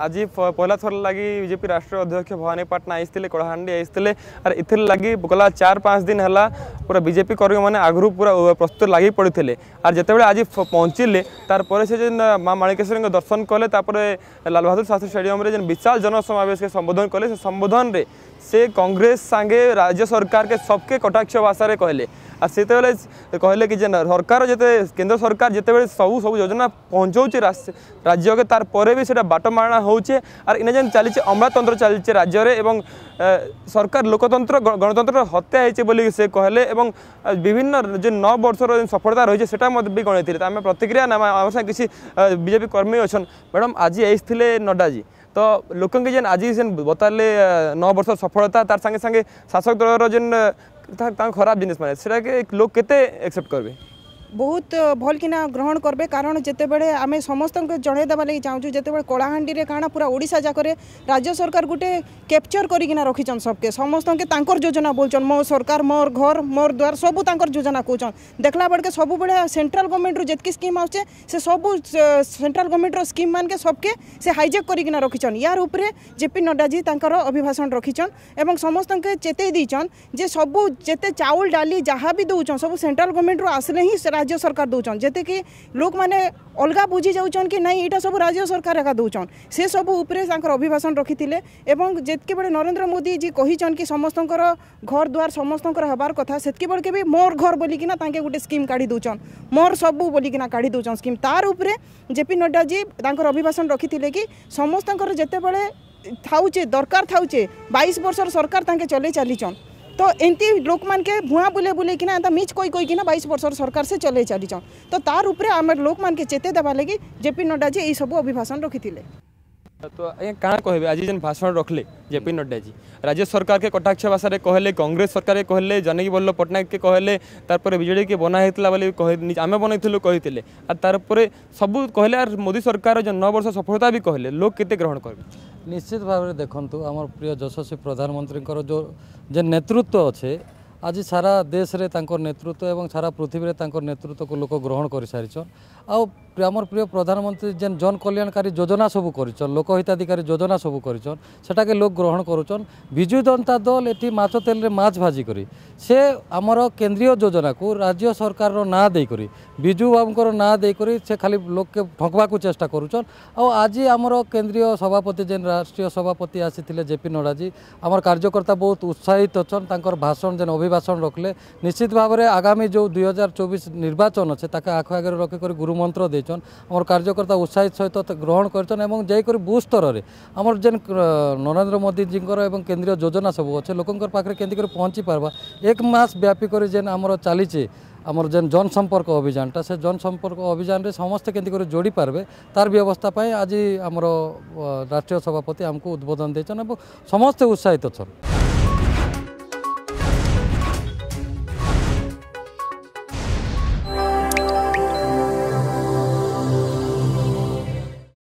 आज पहला थर लगे बजेपी राष्ट्रीय अध्यक्ष भवानी पटना थे कलाहां आईसते लगे गला चार पाँच दिन है পুরা বিজেপি কর্মী মানে আগুরু পুরা প্রস্তুত লাগি পড়িলে আর যেতবে আজ পৌঁছিলে তারপরে সে যে মা মাণিকেশ্বরী দর্শন কলে তারপরে লালবাহাদুর শাস্ত্রী স্টেডিয়ামে যে বিশাল জনসমাবেশকে সম্বোধন কলে সে সম্বোধনরে সে কংগ্রেস সাগে রাজ্য সরকারকে সবকে কটাক্ষ ভাষার কহলে আর সেতবে কহলে কি যে সরকার যেতে কেন্দ্র সরকার যেতবে সব সব যোজনা পৌঁছাউছে রাজ্যকে তারপরে বি সেটা বাট মারণা হচ্ছে আর ইনে যে চালছে অমৃতন্ত্র চালছে রাজ্যের এবং সরকার লোকতন্ত্র গণতন্ত্র হত্যা হয়েছে বলে সে কহলে এবং বিভিন্ন যে ন বর্ষর সফলতা রয়েছে সেটা মধ্যে বি গণিলে আমি প্রতিক্রিয়া না আমার সাথে কিছু বিজেপি কর্মী অছন ম্যাডাম আজি আইসলে নড্ডাজি তো লোককে যে আজি যে বতালে ন বর্ষ সফলতা তার সাথে সাথে শাসক দলের যে খারাপ জিনিস মানে সেটাকে লোক কেতে একসেপ্ট করবে बहुत भलकिना ग्रहण करेंगे कारण जितेबाड़े आम समस्त जनईदेव लगी चाहूँ जिते बड़े कलाहां कण पूरा ओडा जाक राज्य सरकार गोटे कैप्चर करना रखिचन सबके समस्त के योजना बोलचन मो सरकार मोर घर मोर द्वार सब योजना कौचन देखला बड़े सब बड़े सेन्ट्राल गवर्नमेंट रू जी स्कीम आसचे से सब सेन्ट्राल गवर्नमेंट रकीम मानके सबके से हाइजेक् करना रखिचन यार उपर जेपी नड्डा जी तक अभिभाषण रखिचन और समस्त के चेतन जे सबू जिते चाउल डाली जहाँ भी दौन सब सेन्ट्राल गवर्नमेंट रू आसले ही राज्य सरकार दौन जेत कि लोक मैंने अलग बुझी जाऊन कि नहीं यहाँ सब राज्य सरकार एक दौन से सब सबू अभिभाषण रखी थे जितकी बड़े नरेन्द्र मोदी जी कहीं कि समस्त घर दुआर समस्त हबार कथ से बड़े के भी मोर घर बोलिकिना गोटे स्कीम काढ़ी दौन मोर सब बोलिकिना काढ़ी दौन स्कीम तार उपरे जेपी नड्डा जी तक अभिभाषण रखी थे कि समस्त जिते बड़े थाउचे दरकार थाउचे बैश वर्ष सरकार चलई चलीचन तो एमती लोक मानके भुआ बुले बुले कि मिच कई कही किना बैश वर्ष सरकार से चलिए चलीचन तो तार उपर आम लोक मानके चेते देवा लगे जेपी नड्डा जी सब अभिभाषण रखी थे तो आज क्या कह आज जेन भाषण रखले जेपी नड्डा जी राज्य सरकार के कटाक्ष भाषा से कहले कांग्रेस सरकार के कहले जानकी बल्ल पट्टनायक के कहले तारे विजेड के बनाहला आम बनईलु कही तार सब कहले मोदी सरकार जो नौ वर्ष सफलता भी कहले लोक के ग्रहण करेंगे ନିଶ୍ଚିତ ଭାବରେ ଦେଖନ୍ତୁ ଆମର ପ୍ରିୟ ଯଶସ୍ୱୀ ପ୍ରଧାନମନ୍ତ୍ରୀଙ୍କର ଯେଉଁ ଯେ ନେତୃତ୍ୱ ଅଛେ ଆଜି ସାରା ଦେଶରେ ତାଙ୍କର ନେତୃତ୍ୱ ଏବଂ ସାରା ପୃଥିବୀରେ ତାଙ୍କର ନେତୃତ୍ୱକୁ ଲୋକ ଗ୍ରହଣ କରିସାରିଛନ୍ ଆଉ ଆମର ପ୍ରିୟ ପ୍ରଧାନମନ୍ତ୍ରୀ ଯେନ୍ ଜନ କଲ୍ୟାଣକାରୀ ଯୋଜନା ସବୁ କରିଛନ୍ ଲୋକ ହିତାଧିକାରୀ ଯୋଜନା ସବୁ କରିଛନ୍ ସେଟାକେ ଲୋକ ଗ୍ରହଣ କରୁଛନ୍ ବିଜୁ ଜନତା ଦଳ ଏଠି ମାଛ ତେଲରେ ମାଛ ଭାଜି କରି ସେ ଆମର କେନ୍ଦ୍ରୀୟ ଯୋଜନାକୁ ରାଜ୍ୟ ସରକାରର ନାଁ ଦେଇକରି ବିଜୁ ବାବୁଙ୍କର ନାଁ ଦେଇକରି ସେ ଖାଲି ଲୋକେ ଠଙ୍କବାକୁ ଚେଷ୍ଟା କରୁଛନ୍ ଆଉ ଆଜି ଆମର କେନ୍ଦ୍ରୀୟ ସଭାପତି ଯେନ୍ ରାଷ୍ଟ୍ରୀୟ ସଭାପତି ଆସିଥିଲେ ଜେପି ନଡ଼ାଜୀ ଆମର କାର୍ଯ୍ୟକର୍ତ୍ତା ବହୁତ ଉତ୍ସାହିତ ଅଛନ୍ ତାଙ୍କର ଭାଷଣ ଯେନ୍ ଅଭିଭାଷଣ ରଖିଲେ ନିଶ୍ଚିତ ଭାବରେ ଆଗାମୀ ଯେଉଁ ଦୁଇ ହଜାର ଚବିଶ ନିର୍ବାଚନ ଅଛେ ତାକେ ଆଖ ଆଗରେ ରଖିକରି ଗୁରୁମନ୍ତ୍ର ଦେଇଛନ୍ ଆମର କାର୍ଯ୍ୟକର୍ତ୍ତା ଉତ୍ସାହିତ ସହିତ ଗ୍ରହଣ କରିଛନ୍ ଏବଂ ଯାଇକରି ବୁଥ୍ ସ୍ତରରେ ଆମର ଯେନ୍ ନରେନ୍ଦ୍ର ମୋଦିଜୀଙ୍କର ଏବଂ କେନ୍ଦ୍ରୀୟ ଯୋଜନା ସବୁ ଅଛେ ଲୋକଙ୍କର ପାଖରେ କେମିତି କରି ପହଞ୍ଚି ପାର୍ବା ଏକ ମାସ ବ୍ୟାପି କରି ଯେନ୍ ଆମର ଚାଲିଛେ ଆମର ଯେନ୍ ଜନସମ୍ପର୍କ ଅଭିଯାନଟା ସେ ଜନସମ୍ପର୍କ ଅଭିଯାନରେ ସମସ୍ତେ କେମିତି କରି ଯୋଡ଼ି ପାରିବେ ତାର ବ୍ୟବସ୍ଥା ପାଇଁ ଆଜି ଆମର ରାଷ୍ଟ୍ରୀୟ ସଭାପତି ଆମକୁ ଉଦ୍ବୋଧନ ଦେଇଛନ୍ ଏବଂ ସମସ୍ତେ ଉତ୍ସାହିତ ଅଛନ୍